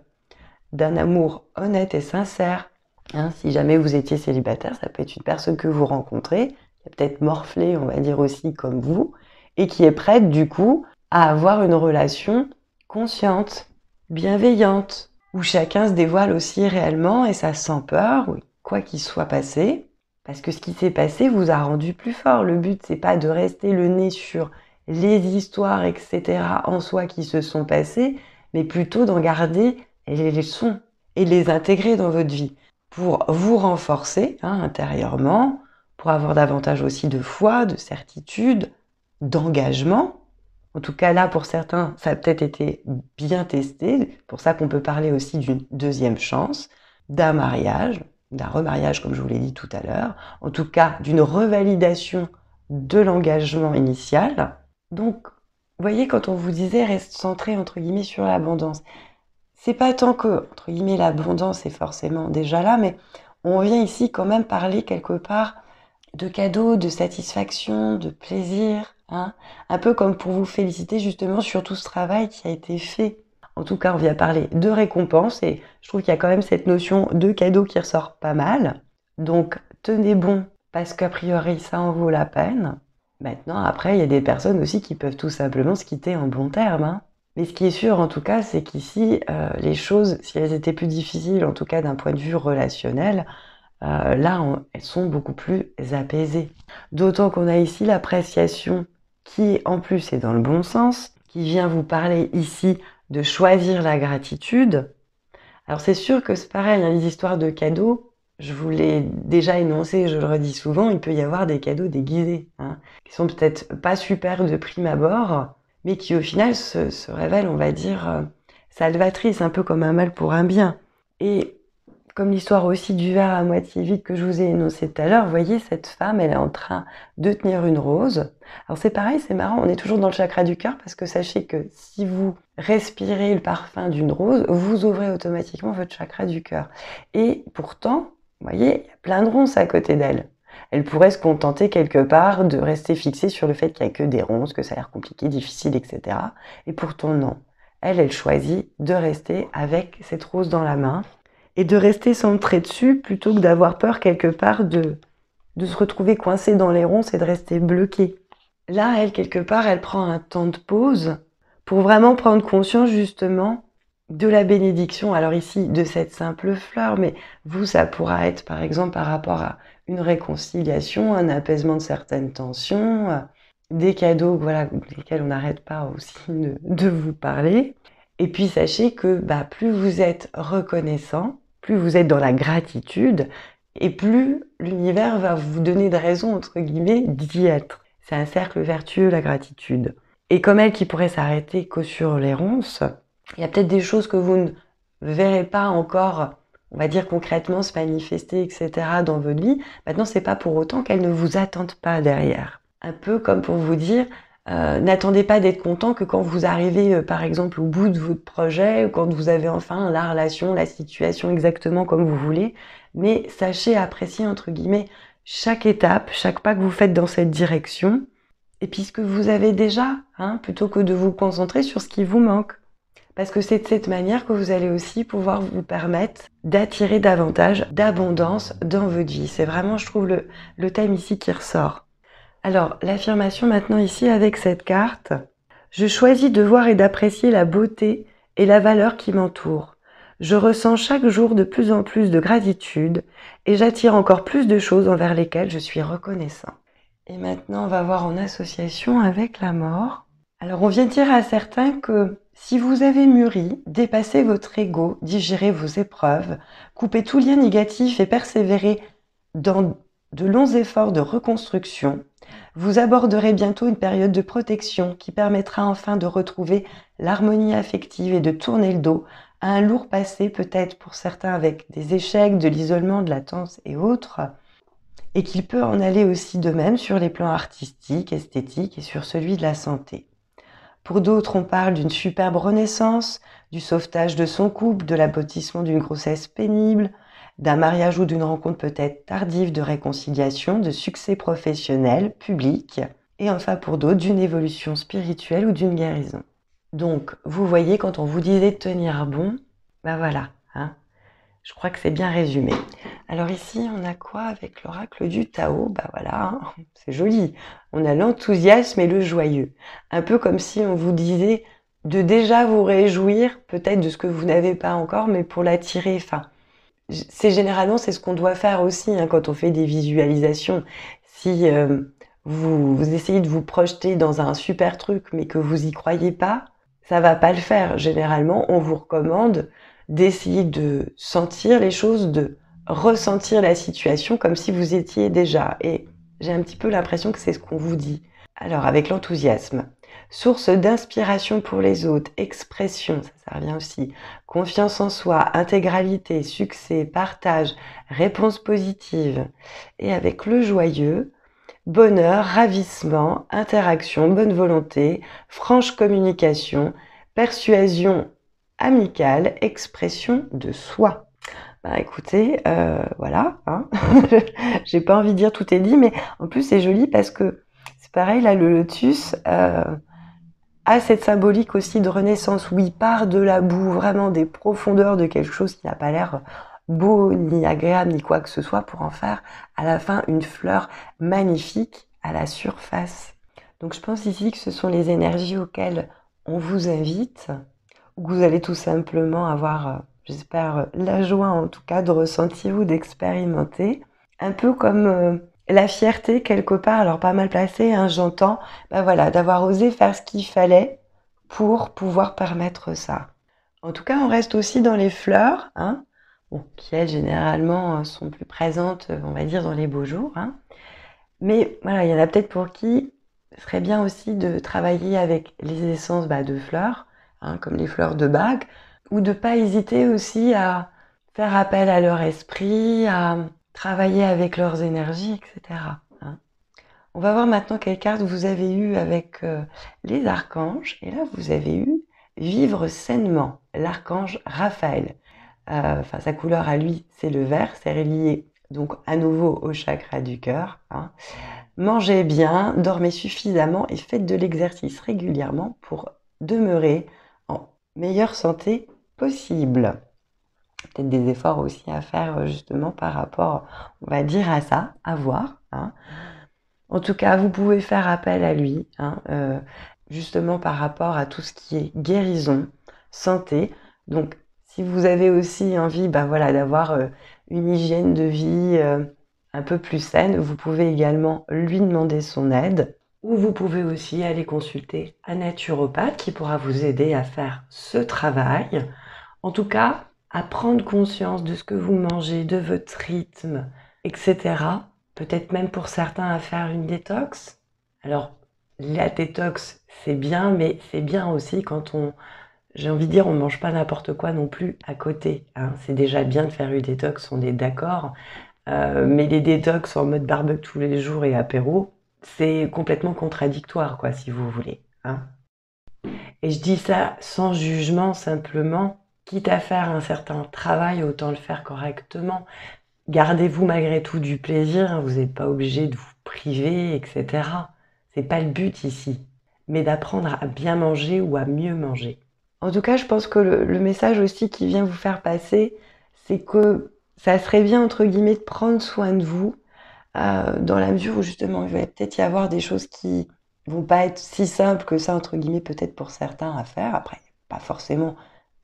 d'un amour honnête et sincère. Hein. si jamais vous étiez célibataire, ça peut être une personne que vous rencontrez, qui a peut-être morflée, on va dire aussi comme vous, et qui est prête du coup à avoir une relation consciente, bienveillante, où chacun se dévoile aussi réellement et ça sans peur, quoi qu'il soit passé, parce que ce qui s'est passé vous a rendu plus fort. Le but, c'est pas de rester le nez sur les histoires, etc., en soi qui se sont passées, mais plutôt d'en garder les leçons et les intégrer dans votre vie pour vous renforcer hein, intérieurement, pour avoir davantage aussi de foi, de certitude, d'engagement. En tout cas, là, pour certains, ça a peut-être été bien testé. Pour ça qu'on peut parler aussi d'une deuxième chance, d'un mariage, d'un remariage, comme je vous l'ai dit tout à l'heure. En tout cas, d'une revalidation de l'engagement initial. Donc, vous voyez, quand on vous disait reste centré, entre guillemets, sur l'abondance, c'est pas tant que, entre guillemets, l'abondance est forcément déjà là, mais on vient ici quand même parler quelque part de cadeaux, de satisfaction, de plaisir, hein. un peu comme pour vous féliciter justement sur tout ce travail qui a été fait. En tout cas, on vient parler de récompense et je trouve qu'il y a quand même cette notion de cadeau qui ressort pas mal. Donc, tenez bon parce qu'a priori, ça en vaut la peine. Maintenant, après, il y a des personnes aussi qui peuvent tout simplement se quitter en bon terme. Hein. Mais ce qui est sûr, en tout cas, c'est qu'ici, euh, les choses, si elles étaient plus difficiles, en tout cas d'un point de vue relationnel, euh, là, elles sont beaucoup plus apaisées. D'autant qu'on a ici l'appréciation qui, en plus, est dans le bon sens, qui vient vous parler ici de choisir la gratitude. Alors c'est sûr que c'est pareil, hein, les histoires de cadeaux, je vous l'ai déjà énoncé, je le redis souvent, il peut y avoir des cadeaux déguisés, hein, qui sont peut-être pas super de prime abord, mais qui au final se, révèle, on va dire, euh, salvatrice, un peu comme un mal pour un bien. Et comme l'histoire aussi du verre à moitié vide que je vous ai énoncé tout à l'heure, voyez, cette femme, elle est en train de tenir une rose. Alors c'est pareil, c'est marrant, on est toujours dans le chakra du cœur parce que sachez que si vous respirez le parfum d'une rose, vous ouvrez automatiquement votre chakra du cœur. Et pourtant, voyez, il y a plein de ronces à côté d'elle elle pourrait se contenter quelque part de rester fixée sur le fait qu'il n'y a que des ronces, que ça a l'air compliqué, difficile, etc. Et pourtant, non. Elle, elle choisit de rester avec cette rose dans la main et de rester centrée dessus plutôt que d'avoir peur quelque part de, de se retrouver coincée dans les ronces et de rester bloquée. Là, elle, quelque part, elle prend un temps de pause pour vraiment prendre conscience justement de la bénédiction, alors ici de cette simple fleur, mais vous, ça pourra être par exemple par rapport à une réconciliation, un apaisement de certaines tensions, euh, des cadeaux voilà, desquels on n'arrête pas aussi de, vous parler. Et puis sachez que bah, plus vous êtes reconnaissant, plus vous êtes dans la gratitude, et plus l'univers va vous donner de raisons, entre guillemets, d'y être. C'est un cercle vertueux, la gratitude. Et comme elle qui pourrait s'arrêter que sur les ronces, il y a peut-être des choses que vous ne verrez pas encore on va dire concrètement se manifester, etc. dans votre vie, maintenant c'est pas pour autant qu'elle ne vous attendent pas derrière. Un peu comme pour vous dire, euh, n'attendez pas d'être content que quand vous arrivez euh, par exemple au bout de votre projet ou quand vous avez enfin la relation, la situation exactement comme vous voulez, mais sachez apprécier entre guillemets chaque étape, chaque pas que vous faites dans cette direction, et puisque vous avez déjà, hein, plutôt que de vous concentrer sur ce qui vous manque. Parce que c'est de cette manière que vous allez aussi pouvoir vous permettre d'attirer davantage d'abondance dans votre vie. C'est vraiment, je trouve, le, le thème ici qui ressort. Alors, l'affirmation maintenant ici avec cette carte. Je choisis de voir et d'apprécier la beauté et la valeur qui m'entoure. Je ressens chaque jour de plus en plus de gratitude et j'attire encore plus de choses envers lesquelles je suis reconnaissant. Et maintenant, on va voir en association avec la mort. Alors, on vient de dire à certains que si vous avez mûri, dépassez votre ego, digéré vos épreuves, coupez tout lien négatif et persévéré dans de longs efforts de reconstruction, vous aborderez bientôt une période de protection qui permettra enfin de retrouver l'harmonie affective et de tourner le dos à un lourd passé peut-être pour certains avec des échecs, de l'isolement, de l'attente et autres, et qu'il peut en aller aussi de même sur les plans artistiques, esthétiques et sur celui de la santé. Pour d'autres, on parle d'une superbe renaissance, du sauvetage de son couple, de l'aboutissement d'une grossesse pénible, d'un mariage ou d'une rencontre peut-être tardive de réconciliation, de succès professionnel, public, et enfin pour d'autres d'une évolution spirituelle ou d'une guérison. Donc, vous voyez, quand on vous disait de tenir bon, ben voilà, hein, je crois que c'est bien résumé. Alors ici, on a quoi avec l'oracle du Tao Bah voilà, c'est joli. On a l'enthousiasme et le joyeux. Un peu comme si on vous disait de déjà vous réjouir peut-être de ce que vous n'avez pas encore, mais pour l'attirer. Enfin, c'est généralement c'est ce qu'on doit faire aussi hein, quand on fait des visualisations. Si euh, vous, vous, essayez de vous projeter dans un super truc, mais que vous y croyez pas, ça va pas le faire. Généralement, on vous recommande d'essayer de sentir les choses, de ressentir la situation comme si vous étiez déjà. Et j'ai un petit peu l'impression que c'est ce qu'on vous dit. Alors avec l'enthousiasme, source d'inspiration pour les autres, expression, ça, ça revient aussi, confiance en soi, intégralité, succès, partage, réponse positive. Et avec le joyeux, bonheur, ravissement, interaction, bonne volonté, franche communication, persuasion amicale, expression de soi. Bah écoutez, euh, voilà, hein. j'ai pas envie de dire tout est dit, mais en plus c'est joli parce que c'est pareil, là le lotus euh, a cette symbolique aussi de renaissance où il part de la boue, vraiment des profondeurs de quelque chose qui n'a pas l'air beau, ni agréable, ni quoi que ce soit, pour en faire à la fin une fleur magnifique à la surface. Donc je pense ici que ce sont les énergies auxquelles on vous invite, vous allez tout simplement avoir, euh, j'espère, euh, la joie en tout cas de ressentir ou d'expérimenter. Un peu comme euh, la fierté quelque part, alors pas mal placée, hein, j'entends, bah voilà, d'avoir osé faire ce qu'il fallait pour pouvoir permettre ça. En tout cas, on reste aussi dans les fleurs, hein, bon, qui elles généralement sont plus présentes, on va dire, dans les beaux jours. Hein. Mais voilà, il y en a peut-être pour qui ce serait bien aussi de travailler avec les essences bah, de fleurs Hein, comme les fleurs de bague, ou de pas hésiter aussi à faire appel à leur esprit, à travailler avec leurs énergies, etc. Hein. On va voir maintenant quelle carte vous avez eu avec euh, les archanges. Et là, vous avez eu Vivre sainement, l'archange Raphaël. Euh, enfin, sa couleur à lui, c'est le vert, c'est relié donc à nouveau au chakra du cœur. Hein. Mangez bien, dormez suffisamment et faites de l'exercice régulièrement pour demeurer meilleure santé possible. Peut-être des efforts aussi à faire euh, justement par rapport, on va dire à ça, à voir. Hein. En tout cas, vous pouvez faire appel à lui, hein, euh, justement par rapport à tout ce qui est guérison, santé. Donc, si vous avez aussi envie, bah voilà, d'avoir euh, une hygiène de vie un peu plus saine, vous pouvez également lui demander son aide ou vous pouvez aussi aller consulter un naturopathe qui pourra vous aider à faire ce travail. En tout cas, à prendre conscience de ce que vous mangez, de votre rythme, etc. Peut-être même pour certains à faire une détox. Alors, la détox, c'est bien, mais c'est bien aussi quand on, j'ai envie de dire, on ne mange pas n'importe quoi non plus à côté. Hein. C'est déjà bien de faire une détox, on est d'accord. Euh, mais les détox en mode barbecue tous les jours et apéro, c'est complètement contradictoire, quoi, si vous voulez. Hein. Et je dis ça sans jugement, simplement, quitte à faire un certain travail, autant le faire correctement. Gardez-vous malgré tout du plaisir, hein, vous n'êtes pas obligé de vous priver, etc. C'est pas le but ici, mais d'apprendre à bien manger ou à mieux manger. En tout cas, je pense que le message aussi qui vient vous faire passer, c'est que ça serait bien, entre guillemets, de prendre soin de vous, euh, dans la mesure où justement il va peut-être y avoir des choses qui vont pas être si simples que ça, entre guillemets, peut-être pour certains à faire. Après, pas forcément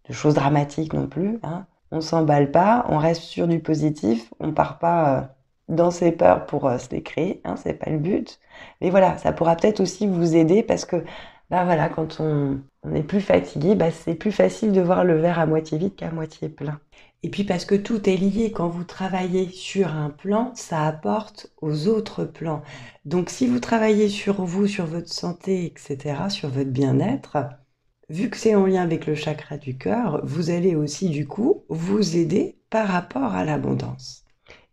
de choses dramatiques non plus. On hein. On s'emballe pas, on reste sur du positif, on part pas euh, dans ses peurs pour euh, se les créer, hein, c'est pas le but. Mais voilà, ça pourra peut-être aussi vous aider parce que bah voilà, quand on, est plus fatigué, bah c'est plus facile de voir le verre à moitié vide qu'à moitié plein. Et puis parce que tout est lié, quand vous travaillez sur un plan, ça apporte aux autres plans. Donc si vous travaillez sur vous, sur votre santé, etc., sur votre bien-être, vu que c'est en lien avec le chakra du cœur, vous allez aussi du coup vous aider par rapport à l'abondance.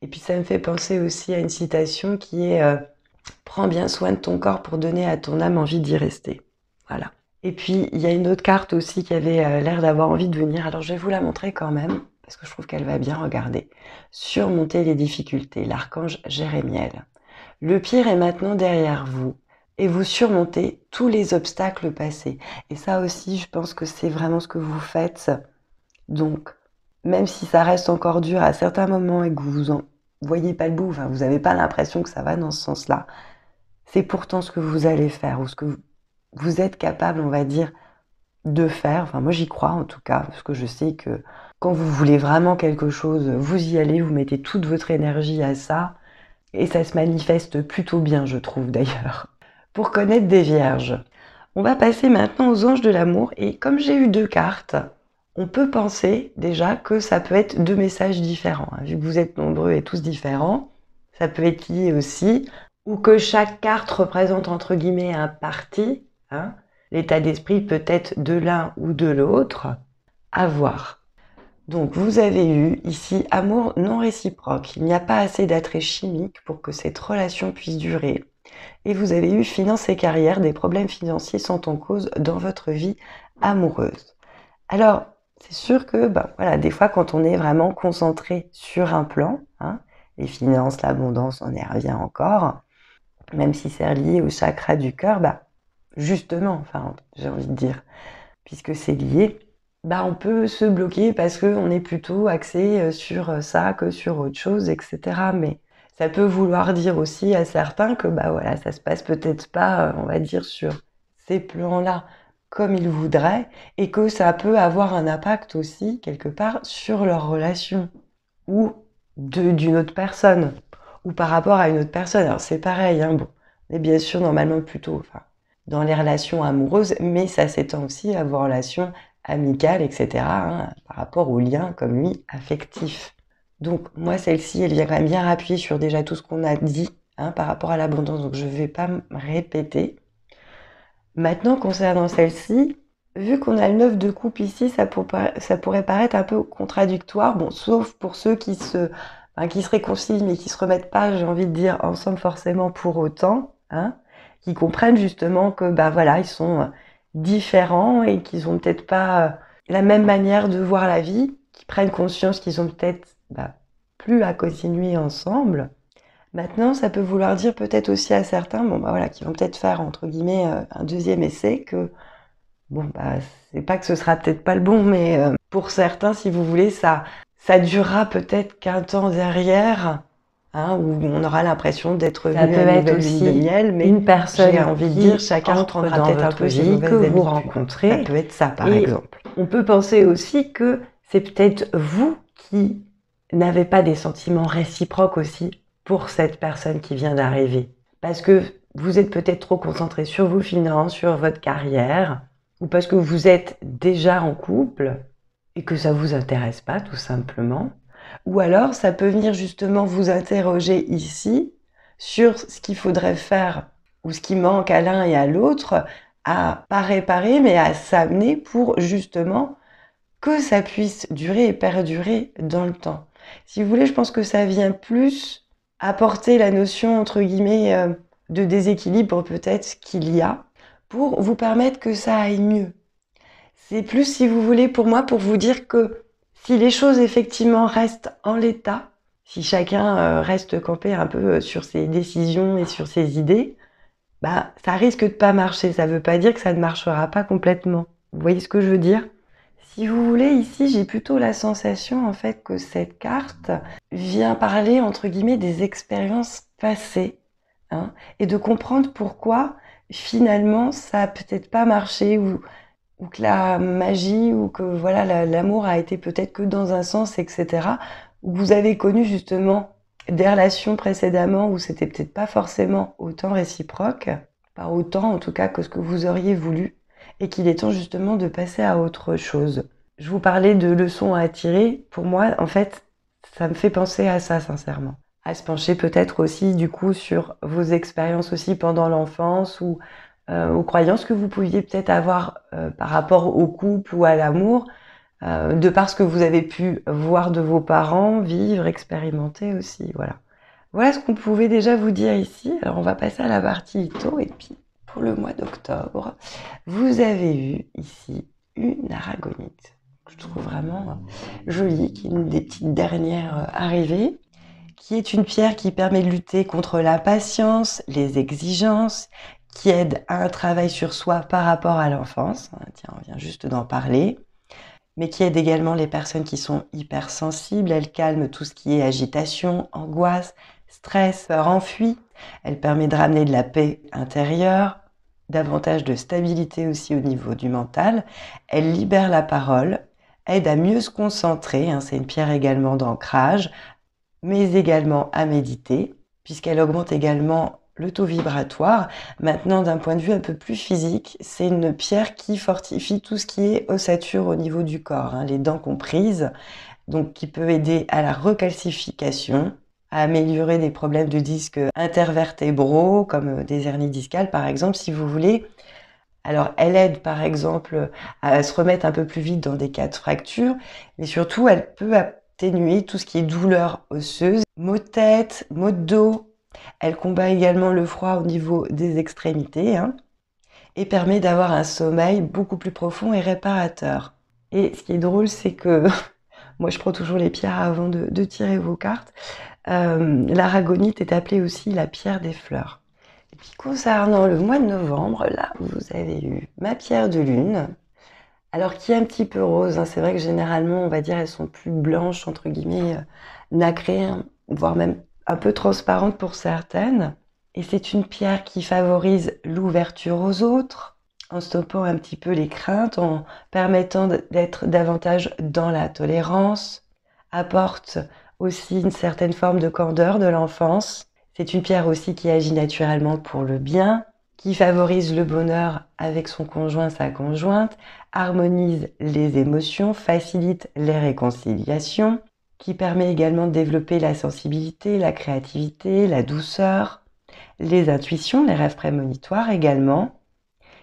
Et puis ça me fait penser aussi à une citation qui est euh, Prends bien soin de ton corps pour donner à ton âme envie d'y rester. Voilà. Et puis, il y a une autre carte aussi qui avait euh, l'air d'avoir envie de venir. Alors, je vais vous la montrer quand même, parce que je trouve qu'elle va bien regarder. Surmonter les difficultés, l'archange Jérémiel. Le pire est maintenant derrière vous et vous surmontez tous les obstacles passés. Et ça aussi, je pense que c'est vraiment ce que vous faites. Donc, même si ça reste encore dur à certains moments et que vous en voyez pas le bout, enfin, vous n'avez pas l'impression que ça va dans ce sens-là, c'est pourtant ce que vous allez faire ou ce que vous, vous êtes capable, on va dire, de faire. Enfin, moi j'y crois en tout cas, parce que je sais que quand vous voulez vraiment quelque chose, vous y allez, vous mettez toute votre énergie à ça, et ça se manifeste plutôt bien, je trouve d'ailleurs. Pour connaître des vierges, on va passer maintenant aux anges de l'amour, et comme j'ai eu deux cartes, on peut penser déjà que ça peut être deux messages différents. Hein. Vu que vous êtes nombreux et tous différents, ça peut être lié aussi, ou que chaque carte représente entre guillemets un parti, Hein, l'état d'esprit peut être de l'un ou de l'autre, à voir. Donc vous avez eu ici amour non réciproque. Il n'y a pas assez d'attrait chimique pour que cette relation puisse durer. Et vous avez eu finance et carrière, des problèmes financiers sont en cause dans votre vie amoureuse. Alors, c'est sûr que, ben, voilà, des fois quand on est vraiment concentré sur un plan, hein, les finances, l'abondance, on y revient encore, même si c'est lié au chakra du cœur, bah, justement, enfin, j'ai envie de dire, puisque c'est lié, bah, on peut se bloquer parce qu'on est plutôt axé euh, sur euh, ça que sur autre chose, etc. Mais ça peut vouloir dire aussi à certains que bah voilà, ça se passe peut-être pas, euh, on va dire, sur ces plans-là comme ils voudraient, et que ça peut avoir un impact aussi, quelque part, sur leur relation ou d'une autre personne, ou par rapport à une autre personne. Alors c'est pareil, hein, bon, Mais bien sûr normalement plutôt, enfin, dans les relations amoureuses, mais ça s'étend aussi à vos relations amicales, etc., hein, par rapport aux liens, comme lui, affectifs. Donc moi, celle-ci, elle vient bien appuyer sur déjà tout ce qu'on a dit hein, par rapport à l'abondance, donc je ne vais pas me répéter. Maintenant, concernant celle-ci, vu qu'on a le 9 de coupe ici, ça, pourrait paraître un peu contradictoire, bon, sauf pour ceux qui se, qui se réconcilient mais qui se remettent pas, j'ai envie de dire, ensemble forcément pour autant. Hein qui comprennent justement que ben voilà, ils sont euh, différents et qu'ils ont peut-être pas euh, la même manière de voir la vie, qui prennent conscience qu'ils ont peut-être bah, plus à continuer ensemble. Maintenant, ça peut vouloir dire peut-être aussi à certains, bon bah voilà, qui vont peut-être faire entre guillemets euh, un deuxième essai que bon bah c'est pas que ce sera peut-être pas le bon, mais pour certains, si vous voulez, ça ça durera peut-être qu'un temps derrière Hein, où on aura l'impression d'être venu peut mais une personne j'ai envie de dire chacun un peu vie que vous rencontrez. Ça peut être ça par exemple. On peut penser aussi que c'est peut-être vous qui n'avez pas des sentiments réciproques aussi pour cette personne qui vient d'arriver, parce que vous êtes peut-être trop concentré sur vos finances, sur votre carrière, ou parce que vous êtes déjà en couple et que ça ne vous intéresse pas tout simplement. Ou alors, ça peut venir justement vous interroger ici sur ce qu'il faudrait faire ou ce qui manque à l'un et à l'autre, à pas réparer, mais à s'amener pour justement que ça puisse durer et perdurer dans le temps. Si vous voulez, je pense que ça vient plus apporter la notion, entre guillemets, euh, de déséquilibre peut-être qu'il y a, pour vous permettre que ça aille mieux. C'est plus, si vous voulez, pour moi, pour vous dire que si les choses effectivement restent en l'état, si chacun euh, reste campé un peu euh, sur ses décisions et sur ses idées, bah ça risque de pas marcher. Ça veut pas dire que ça ne marchera pas complètement. Vous voyez ce que je veux dire Si vous voulez, ici j'ai plutôt la sensation en fait que cette carte vient parler entre guillemets des expériences passées hein, et de comprendre pourquoi finalement ça peut-être pas marché ou ou que la magie ou que voilà l'amour a été peut-être que dans un sens, etc. Ou que vous avez connu justement des relations précédemment où c'était peut-être pas forcément autant réciproque, pas autant en tout cas que ce que vous auriez voulu, et qu'il est temps justement de passer à autre chose. Je vous parlais de leçons à attirer. Pour moi, en fait, ça me fait penser à ça, sincèrement. À se pencher peut-être aussi, du coup, sur vos expériences aussi pendant l'enfance ou euh, aux croyances que vous pouviez peut-être avoir euh, par rapport au couple ou à l'amour, euh, de par ce que vous avez pu voir de vos parents, vivre, expérimenter aussi. Voilà. Voilà ce qu'on pouvait déjà vous dire ici. Alors on va passer à la partie Ito et puis pour le mois d'octobre, vous avez eu ici une aragonite. Que je trouve vraiment jolie, qui est une des petites dernières arrivées qui est une pierre qui permet de lutter contre la patience, les exigences, qui aide à un travail sur soi par rapport à l'enfance, hein, tiens, on vient juste d'en parler, mais qui aide également les personnes qui sont hypersensibles, elle calme tout ce qui est agitation, angoisse, stress, peur elle permet de ramener de la paix intérieure, davantage de stabilité aussi au niveau du mental, elle libère la parole, aide à mieux se concentrer, hein, c'est une pierre également d'ancrage, mais également à méditer, puisqu'elle augmente également le taux vibratoire. Maintenant, d'un point de vue un peu plus physique, c'est une pierre qui fortifie tout ce qui est ossature au niveau du corps, hein, les dents comprises, donc qui peut aider à la recalcification, à améliorer des problèmes de disques intervertébraux, comme euh, des hernies discales par exemple, si vous voulez. Alors, elle aide par exemple à se remettre un peu plus vite dans des cas de fractures, mais surtout, elle peut atténuer tout ce qui est douleur osseuse, maux de tête, maux de dos, elle combat également le froid au niveau des extrémités hein, et permet d'avoir un sommeil beaucoup plus profond et réparateur. Et ce qui est drôle, c'est que moi je prends toujours les pierres avant de, tirer vos cartes. Euh, L'aragonite est appelée aussi la pierre des fleurs. Et puis concernant le mois de novembre, là vous avez eu ma pierre de lune. Alors qui est un petit peu rose, hein, c'est vrai que généralement on va dire elles sont plus blanches entre guillemets, euh, nacrées, hein, voire même un peu transparente pour certaines. Et c'est une pierre qui favorise l'ouverture aux autres, en stoppant un petit peu les craintes, en permettant d'être davantage dans la tolérance, apporte aussi une certaine forme de candeur de l'enfance. C'est une pierre aussi qui agit naturellement pour le bien, qui favorise le bonheur avec son conjoint, sa conjointe, harmonise les émotions, facilite les réconciliations, qui permet également de développer la sensibilité, la créativité, la douceur, les intuitions, les rêves prémonitoires également,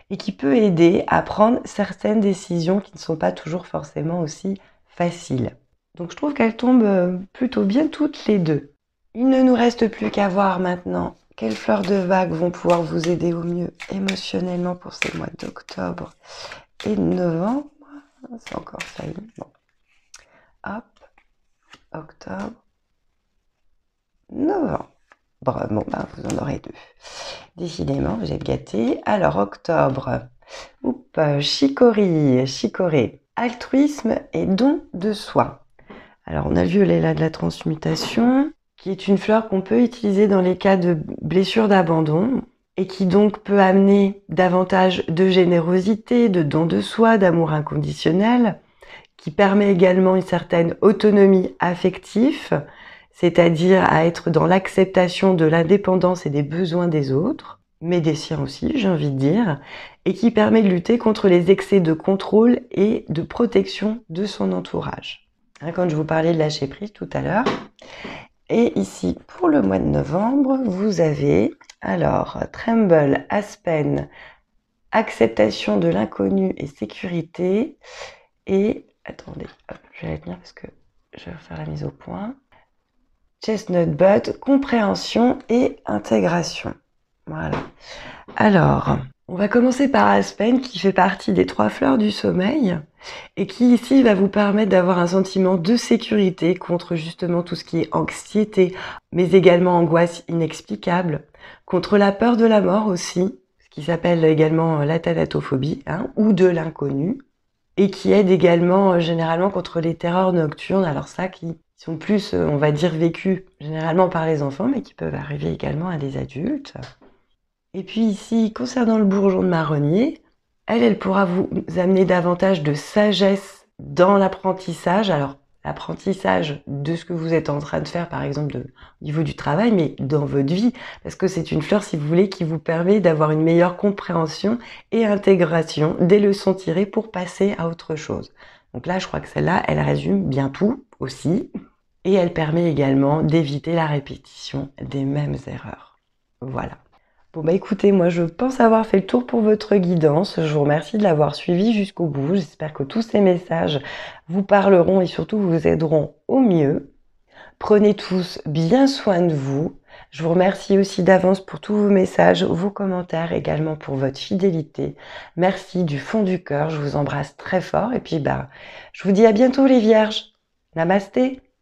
et qui peut aider à prendre certaines décisions qui ne sont pas toujours forcément aussi faciles. Donc je trouve qu'elles tombent euh, plutôt bien toutes les deux. Il ne nous reste plus qu'à voir maintenant quelles fleurs de vague vont pouvoir vous aider au mieux émotionnellement pour ces mois d'octobre et de novembre. C'est encore failli. Hop octobre, novembre. Bon, ben, vous en aurez deux. Décidément, vous êtes gâtés. Alors, octobre, Oups, chicorie, chicorée, altruisme et don de soi. Alors, on a le violet de la transmutation, qui est une fleur qu'on peut utiliser dans les cas de blessure d'abandon et qui donc peut amener davantage de générosité, de don de soi, d'amour inconditionnel qui permet également une certaine autonomie affective, c'est-à-dire à être dans l'acceptation de l'indépendance et des besoins des autres, mais des siens aussi, j'ai envie de dire, et qui permet de lutter contre les excès de contrôle et de protection de son entourage. Hein, quand je vous parlais de lâcher prise tout à l'heure. Et ici, pour le mois de novembre, vous avez alors Tremble, Aspen, acceptation de l'inconnu et sécurité, et Attendez, je vais la tenir parce que je vais faire la mise au point. Chestnut butt, compréhension et intégration. Voilà. Alors, on va commencer par Aspen qui fait partie des trois fleurs du sommeil et qui ici va vous permettre d'avoir un sentiment de sécurité contre justement tout ce qui est anxiété, mais également angoisse inexplicable, contre la peur de la mort aussi, ce qui s'appelle également la hein, ou de l'inconnu, et qui aide également euh, généralement contre les terreurs nocturnes. Alors ça qui sont plus, euh, on va dire, vécues généralement par les enfants, mais qui peuvent arriver également à des adultes. Et puis ici, concernant le bourgeon de marronnier, elle, elle pourra vous amener davantage de sagesse dans l'apprentissage. Alors apprentissage de ce que vous êtes en train de faire, par exemple, de, au niveau du travail, mais dans votre vie, parce que c'est une fleur, si vous voulez, qui vous permet d'avoir une meilleure compréhension et intégration des leçons tirées pour passer à autre chose. Donc là, je crois que celle-là, elle résume bien tout aussi, et elle permet également d'éviter la répétition des mêmes erreurs. Voilà. Bon bah écoutez, moi je pense avoir fait le tour pour votre guidance. Je vous remercie de l'avoir suivi jusqu'au bout. J'espère que tous ces messages vous parleront et surtout vous aideront au mieux. Prenez tous bien soin de vous. Je vous remercie aussi d'avance pour tous vos messages, vos commentaires, également pour votre fidélité. Merci du fond du cœur. Je vous embrasse très fort et puis bah je vous dis à bientôt les vierges. Namasté.